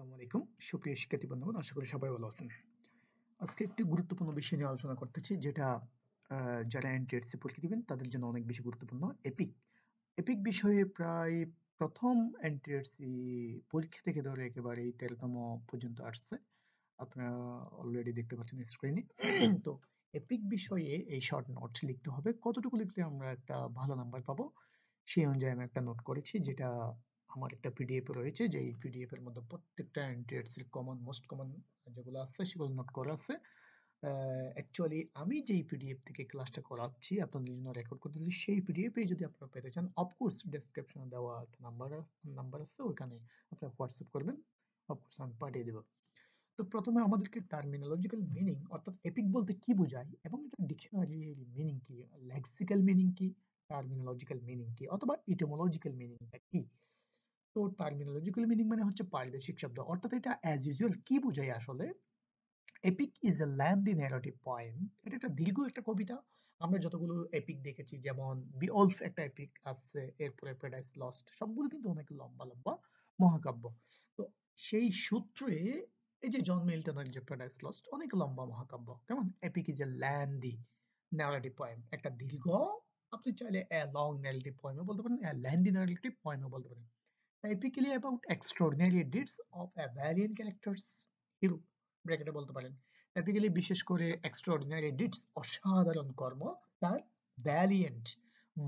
আসসালামু আলাইকুম সুপ্রিয় শিক্ষার্থী বন্ধুগণ আশা করি সবাই ভালো আছেন আজকে একটি গুরুত্বপূর্ণ বিষয় নিয়ে আলোচনা করতেছি যেটা যারা e এনটিএসসি পরীক্ষা দিবেন তাদের জন্য অনেক বেশি গুরুত্বপূর্ণ এপিক এপিক বিষয়ে প্রায় প্রথম এনটিএসসি e পরীক্ষা থেকে ধরে একেবারে তেরোতম পর্যন্ত আসছে আপনারা অলরেডি দেখতে পাচ্ছেন স্ক্রিনে তো এপিক বিষয়ে এই শর্ট নোট লিখতে হবে কতটুকু লিখলে আমরা একটা ভালো নাম্বার পাবো সেই অনুযায়ী আমি একটা নোট করেছি যেটা আমার একটা পিডিএফ রয়েছে যে এই পিডিএফ এর মধ্যে প্রত্যেকটা এন্ট্রিয়ার্সের কমন মোস্ট কমন যেগুলো আছে সেগুলো নোট করা আছে অ্যাকচুয়ালি আমি যেই পিডিএফ থেকে ক্লাসটা করাচ্ছি আপনাদের জন্য রেকর্ড করতেছি সেই পিডিএফে যদি আপনারা পেতে চান অফকোর্স ডেসক্রিপশনে দেওয়া একটা নাম্বার নাম্বার আছে ওইখানে আপনারা হোয়াটসঅ্যাপ করবেন অফকোর্স আমি পাঠিয়ে দেবো তো প্রথমে আমাদেরকে টার্মিনোলজিক্যাল মিনিং অর্থাৎ এপিক বলতে কি বোঝায় এবং এটা ডিকশনারি মিনিং কি লেক্সিক্যাল মিনিং কি টার্মিনোলজিক্যাল মিনিং কি অথবা ইটোমোলজিক্যাল মিনিংটা কি তো টার্মিনোলজিক্যাল মিনিং মানে হচ্ছে পারিবেশিক শব্দ অর্থাৎ এটা অ্যাজ ইউজুয়াল কি বোঝায় আসলে epic is a lengthy narrative poem এটা একটা দীর্ঘ একটা কবিতা আমরা যতগুলো এপিক দেখেছি যেমন বিওলফ একটা এপিক আছে এরপরে প্যারাডাইস লস্ট সবগুলো কিন্তু অনেক লম্বা লম্বা মহাকাব্য তো সেই সূত্রে এই যে জন মিল্টনের যে প্যারাডাইস লস্ট অনেক লম্বা মহাকাব্য কেমন epic is a lengthy narrative poem একটা দীর্ঘ আপনি চাইলে এ লং ন্যারেটিভ পয়েমও বলতে পারেন এ ল্যান্ডি ন্যারেটিভ পয়েমও বলতে পারেন typically about extraordinary deeds of Avalian characters hero ব্র্যাকেটে বলতে পারেন টাইপিক্যালি বিশেষ করে এক্সট্রাঅর্ডিনারি ডিডস অসাধারণ কর্ম তার ভ্যালিয়েন্ট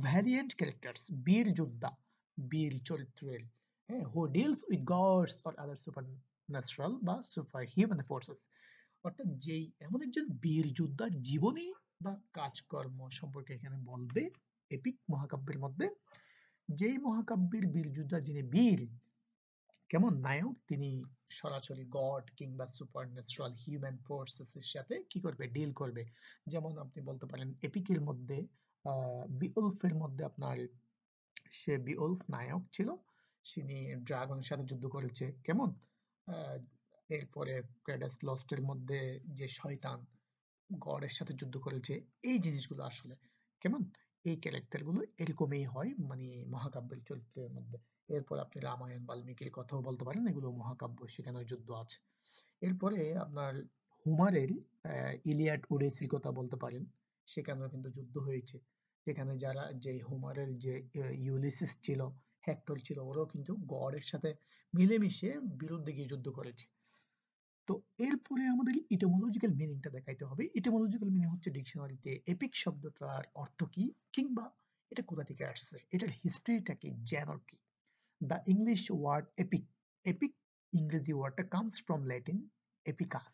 ভ্যালিয়েন্ট ক্যারেক্টার্স বীর যোদ্ধা বীর চরিত্রের হ্যাঁ who deals with gods or other supernatural বা সুপার হিউম্যান ফোর্সেস অর্থাৎ যেই এমন একজন বীর যোদ্ধা জীবনী বা কাজকর্ম সম্পর্কে এখানে বলবে এপিক মহাকাব্যের মধ্যে যেই মহাকাব্যের বীর যোদ্ধা যিনি বীর কেমন নায়ক তিনি সরাসরি গড কিংবা সুপার ন্যাচারাল হিউম্যান ফোর্সেস এর সাথে কি করবে ডিল করবে যেমন আপনি বলতে পারেন এপিকের মধ্যে বিওলফের মধ্যে আপনার সে বিওলফ নায়ক ছিল তিনি ড্রাগনের সাথে যুদ্ধ করেছে কেমন এরপরে ক্রেডাস লস্ট এর মধ্যে যে শয়তান গড এর সাথে যুদ্ধ করেছে এই জিনিসগুলো আসলে কেমন এই ক্যারেক্টারগুলো এরকমই হয় মানে মহাকাব্যের চরিত্রের মধ্যে এরপর আপনি রামায়ণ বাল্মীকির কথাও বলতে পারেন এগুলো মহাকাব্য সেখানে যুদ্ধ আছে এরপরে আপনার হুমারের ইলিয়াড ওডেসির কথা বলতে পারেন সেখানেও কিন্তু যুদ্ধ হয়েছে সেখানে যারা যে হুমারের যে ইউলিসিস ছিল হেক্টর ছিল ওরাও কিন্তু গডের সাথে মিলেমিশে বিরুদ্ধে গিয়ে যুদ্ধ করেছে তো এরপরে আমাদের ইটোমোলজিক্যাল মিনিংটা দেখাইতে হবে ইটোমোলজিক্যাল মিনিং হচ্ছে ডিকশনারিতে এপিক শব্দটার অর্থ কি কিংবা এটা কোথা থেকে আসছে এটার হিস্ট্রিটা কি জ্যানর কি the English word epic epic ইংরেজি ওয়ার্ডটা কামস ফ্রম ল্যাটিন এপিকাস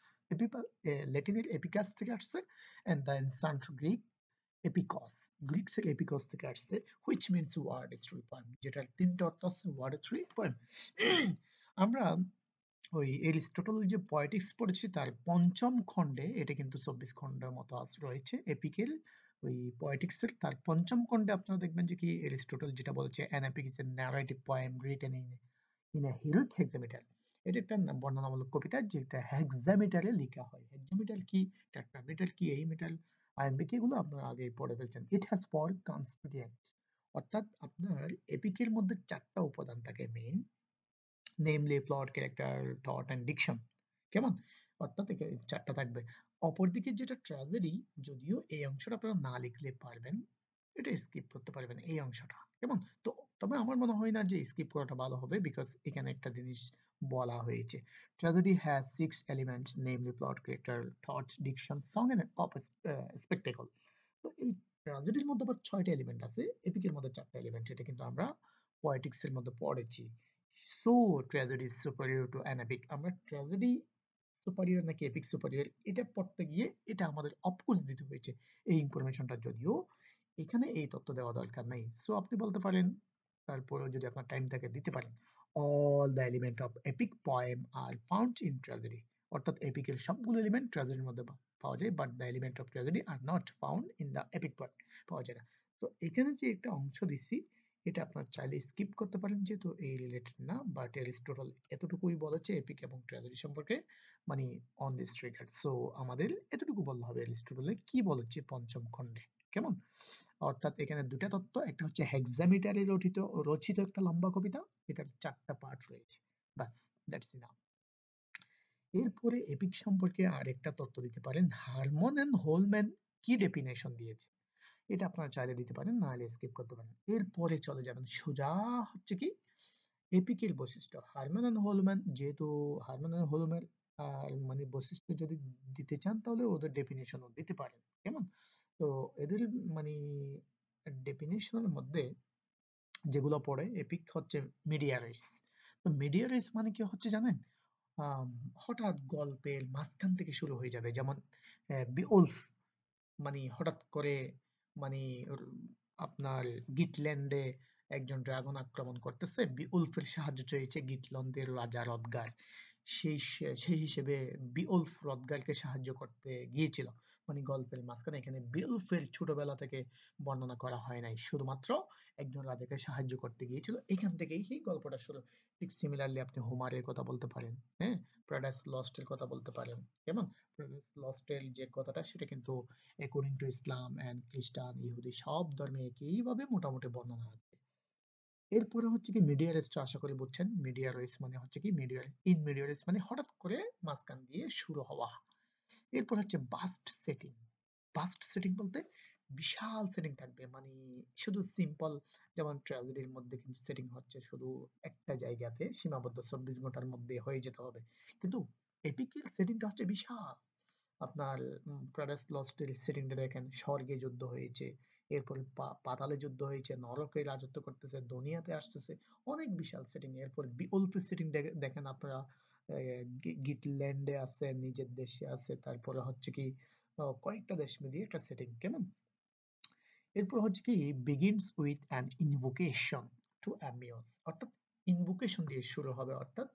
ল্যাটিনের এপিকাস থেকে আসছে and the ancient Greek epikos Greek থেকে এপিকস থেকে আসছে which means word story poem যেটার তিনটা অর্থ আছে ওয়ার্ড স্টোরি পয়েম আমরা ওই এরিস্টটল যে পয়েটিক্স পড়েছি তার পঞ্চম খণ্ডে এটা কিন্তু চব্বিশ খণ্ডের মতো আজ রয়েছে এপিকেল ওই পয়েটিক্সের তার পঞ্চম খণ্ডে আপনারা দেখবেন যে কি এরিস্টটল যেটা বলছে an epic is a narrative poem written in in a heroic hexameter এটা একটা বর্ণনামূলক কবিতা যেটা হেক্সামিটারে লেখা হয় হেক্সামিটার কি টেট্রামিটার কি এই মেটাল আইএমবিকে এগুলো আপনারা আগে পড়ে ফেলছেন ইট হ্যাজ ফর কনস্টিটিয়েন্ট অর্থাৎ আপনার এপিকের মধ্যে চারটা উপাদান থাকে main namely plot character thought and diction কেমন অর্থাৎ চারটা থাকবে অপরদিকে যেটা ট্র্যাজেডি যদিও এই অংশটা আপনারা না লিখলে পারবেন এটা স্কিপ করতে পারবেন এই অংশটা কেমন তো তবে আমার মনে হয় না যে স্কিপ করাটা ভালো হবে বিকজ এখানে একটা জিনিস বলা হয়েছে tragedy has six elements namely plot character thought diction song and অপ স্পেকটেকল তো এই ট্র্যাজেডির মধ্যে আবার ছয়টা এলিমেন্ট আছে এপিকের মধ্যে চারটা এলিমেন্ট এটা কিন্তু আমরা পয়েটিক্সের মধ্যে পড়েছি so tragedy superior to an আমরা ট্র্যাজেডি সুপারিয়র নাকি এপিক সুপারিয়র এটা পড়তে গিয়ে এটা আমাদের অফকোর্স দিতে হয়েছে এই ইনফরমেশনটা যদিও এখানে এই তথ্য দেওয়া দরকার নাই সো আপনি বলতে পারেন তারপরে যদি আপনার টাইম থাকে দিতে পারেন all the element of epic poem are found in tragedy অর্থাৎ এপিকের সবগুলো এলিমেন্ট ট্র্যাজেডির মধ্যে পাওয়া যায় but the element of tragedy are not found in the epic poem পাওয়া যায় না তো এখানে যে একটা অংশ দিছি এটা আপনার চাইলে স্কিপ করতে পারেন যেহেতু এই রিলেটেড না বাট অ্যারিস্টোটল এতটুকুই বলেছে এপিক এবং ট্র্যাজেডি সম্পর্কে মানে অন দিস রিগার্ড সো আমাদের এতটুকু বলতে হবে অ্যারিস্টোটলে কি বলেছে পঞ্চম খণ্ডে কেমন অর্থাৎ এখানে দুটা তত্ত্ব একটা হচ্ছে হেক্সামিটারে রচিত রচিত একটা লম্বা কবিতা এটার চারটা পার্ট রয়েছে বাস দ্যাটস ইনাফ এরপরে এপিক সম্পর্কে আরেকটা তত্ত্ব দিতে পারেন হারমন অ্যান্ড হোলম্যান কি ডেফিনেশন দিয়েছে এটা আপনারা চাইলে দিতে পারেন না হলে স্কিপ করতে পারেন এরপরে চলে যাবেন সোজা হচ্ছে কি এপিকের বৈশিষ্ট্য হারম্যান অ্যান্ড হোলম্যান যেহেতু হারম্যান অ্যান্ড হোলম্যান মানে বৈশিষ্ট্য যদি দিতে চান তাহলে ওদের ডেফিনেশনও দিতে পারেন কেমন তো এদের মানে ডেফিনেশনের মধ্যে যেগুলো পড়ে এপিক হচ্ছে মিডিয়া রেস তো মিডিয়া রেস মানে কি হচ্ছে জানেন হঠাৎ গল্পের মাঝখান থেকে শুরু হয়ে যাবে যেমন বিউলফ মানে হঠাৎ করে মানে আপনার গিটল্যান্ডে একজন ড্রাগন আক্রমণ করতেছে বিউলফের সাহায্য চেয়েছে গিটল্যান্ডের রাজা রদগার সেই সেই হিসেবে বিউলফ রদগারকে সাহায্য করতে গিয়েছিল মানে গল্পের মাঝখানে এখানে বিউলফের ছোটবেলা থেকে বর্ণনা করা হয় নাই শুধুমাত্র একজন রাজাকে সাহায্য করতে গিয়েছিল এখান থেকেই সেই গল্পটা শুরু ঠিক সিমিলারলি আপনি হোমারের কথা বলতে পারেন হ্যাঁ প্যারাডাইস লস্টের কথা বলতে পারেন কেমন প্যারাডাইস লস্টের যে কথাটা সেটা কিন্তু অ্যাকর্ডিং টু ইসলাম এন্ড খ্রিস্টান ইহুদি সব ধর্মে একইভাবে মোটামুটি বর্ণনা আছে এরপরে হচ্ছে কি মিডিয়া রেসটা আশা করি বুঝছেন মিডিয়া রেস মানে হচ্ছে কি মিডিয়া ইন মিডিয়া রেস মানে হঠাৎ করে মাঝখান দিয়ে শুরু হওয়া এরপর হচ্ছে বাস্ট সেটিং বাস্ট সেটিং বলতে বিশাল সেটিং থাকবে মানে শুধু সিম্পল যেমন ট্র্যাজেডির মধ্যে কিন্তু সেটিং হচ্ছে শুধু একটা জায়গাতে সীমাবদ্ধ চব্বিশ ঘন্টার মধ্যে হয়ে যেতে হবে কিন্তু এপিকের সেটিংটা হচ্ছে বিশাল আপনার প্যারাস লস্টের সেটিংটা দেখেন স্বর্গে যুদ্ধ হয়েছে এরপর পাতালে যুদ্ধ হয়েছে নরকে রাজত্ব করতেছে দুনিয়াতে আসতেছে অনেক বিশাল সেটিং এরপর বিকল্প সেটিং দেখেন আপনারা গিটল্যান্ডে আছে নিজের দেশে আছে তারপরে হচ্ছে কি কয়েকটা দেশ মিলিয়ে একটা সেটিং কেমন এরপর হচ্ছে কি begins with an invocation to a muse অর্থাৎ ইনভোকেশন দিয়ে শুরু হবে অর্থাৎ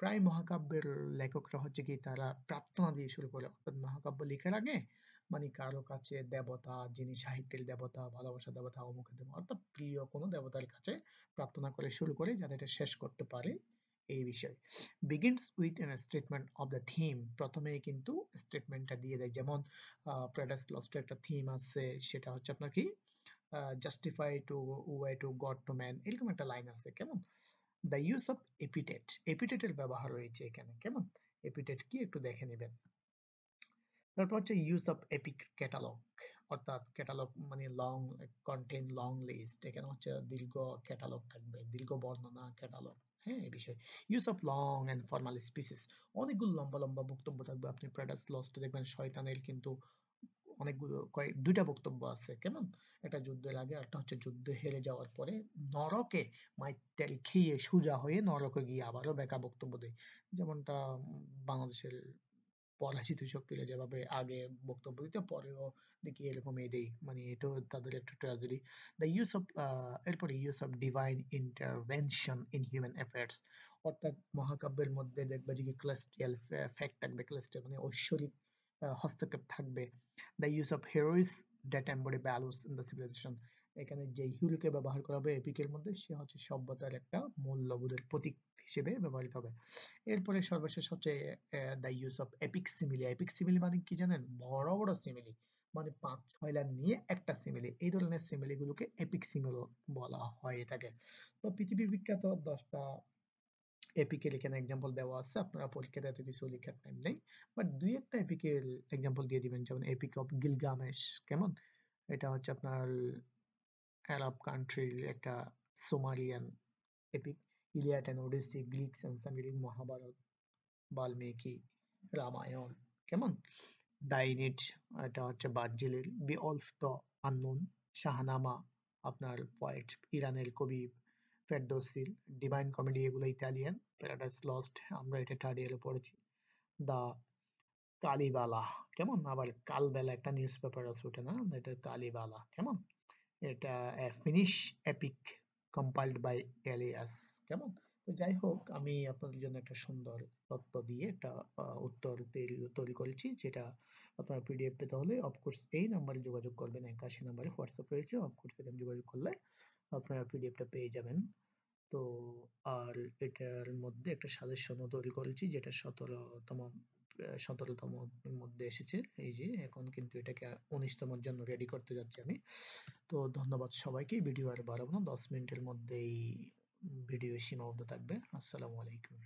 প্রায় মহাকাব্যের লেখকরা হচ্ছে কি তারা প্রার্থনা দিয়ে শুরু করে অর্থাৎ মহাকাব্য লেখার আগে মানে কারো কাছে দেবতা যিনি সাহিত্যের দেবতা ভালোবাসা দেবতা অমুখে দেবতা অর্থাৎ প্রিয় কোনো দেবতার কাছে প্রার্থনা করে শুরু করে যাতে এটা শেষ করতে পারে এই বিষয় begins with an statement of the theme প্রথমেই কিন্তু স্টেটমেন্টটা দিয়ে দেয় যেমন প্রোডাক্ট লস্টের একটা থিম আছে সেটা হচ্ছে আপনার কি justify to ways to God to man এরকম একটা লাইন আছে কেমন দ্য ইউজ অফ এপিটেট এপিটেটের ব্যবহার রয়েছে এখানে কেমন এপিটেট কি একটু দেখে নেবেন তারপর হচ্ছে ইউজ অফ এপিক ক্যাটালগ অর্থাৎ ক্যাটালগ মানে লং কন্টেন্ট লং লিস্ট এখানে হচ্ছে দীর্ঘ ক্যাটালগ থাকবে দীর্ঘ বর্ণনা ক্যাটালগ হ্যাঁ এই বিষয় use of long and formal speeches অনেকগুলো লম্বা লম্বা বক্তব্য থাকবে আপনি প্যারাডাক্স লস্টে দেখবেন শয়তানের কিন্তু অনেকগুলো কয়েক দুইটা বক্তব্য আছে কেমন একটা যুদ্ধের আগে একটা হচ্ছে যুদ্ধে হেরে যাওয়ার পরে নরকে মাইতেল খেয়ে সোজা হয়ে নরকে গিয়ে আবারও বেকা বক্তব্য দেয় যেমনটা বাংলাদেশের পরাজিত শক্তিরা যেভাবে আগে বক্তব্য দিতে পরেও দেখি এরকম এদেই মানে এটাও তাদের একটা ট্র্যাজেডি দ্য ইউস অফ এরপরে use of divine intervention in human affairs অর্থাৎ মহাকাব্যের মধ্যে দেখবে যে ক্লাস্ট্রিয়াল ফ্যাক্ট থাকবে ক্লাস্ট্রিয়াল মানে ঐশ্বরিক হস্তক্ষেপ থাকবে the use of heroes that embody values in the civilisation এখানে যে হিউলকে ব্যবহার করা হবে এপিকের মধ্যে সে হচ্ছে সভ্যতার একটা মূল্যবোধের প্রতীক হিসেবে ব্যবহৃত হবে এরপরে সর্বশেষ হচ্ছে the use of epic simile epic simile মানে কি জানেন বড় বড় সিমিলি মানে পাঁচ ছয় লাইন নিয়ে একটা সিমিলি এই ধরনের সিমিলিগুলোকে এপিক সিমিলি বলা হয় থাকে তো পৃথিবীর বিখ্যাত দশটা এপিকের এখানে এক্সাম্পল দেওয়া আছে আপনারা পরীক্ষাতে এত কিছু লিখার টাইম নেই বাট দুই একটা এপিকের এক্সাম্পল দিয়ে দিবেন যেমন এপিক অফ গিলগামেশ কেমন এটা হচ্ছে আপনার Arab countries একটা Somalian epic Iliad and Odyssey Greek সাংসারিক মহাভারত বাল্মীকি রামায়ণ কেমন ডাইনিট এটা হচ্ছে বার্জিলের বিঅল্ফ দ আন্নুন শাহনামা আপনার পয়েট ইরানের কবি ফেরদৌসির ডিভাইন কমেডি এগুলো ইতালিয়ান প্যারাডাইস লস্ট আমরা এটা থার্ড ইয়ারে পড়েছি দা কালীবালা কেমন আবার কালবেলা একটা নিউজ পেপার আছে ওটা না এটা কালীবালা কেমন এটা Finnish epic compiled by Elias কেমন তো যাই হোক আমি আপনাদের জন্য একটা সুন্দর তথ্য দিয়ে একটা উত্তর তৈরি করেছি যেটা আপনারা পিডিএফ পেতে হলে অফকোর্স এই নাম্বারে যোগাযোগ করবেন একাশি নাম্বারে হোয়াটসঅ্যাপ রয়েছে অফকোর্স এখানে যোগাযোগ করলে আপনারা পিডিএফটা পেয়ে যাবেন তো আর এটার মধ্যে একটা সাজেশনও তৈরি করেছি যেটা সতেরোতম সতেরোতম মধ্যে এসেছে এই যে এখন কিন্তু এটাকে উনিশতমের জন্য রেডি করতে যাচ্ছি আমি তো ধন্যবাদ সবাইকে ভিডিও আর বাড়াবো না দশ মিনিটের মধ্যেই ভিডিও সীমাবদ্ধ থাকবে আসসালামু আলাইকুম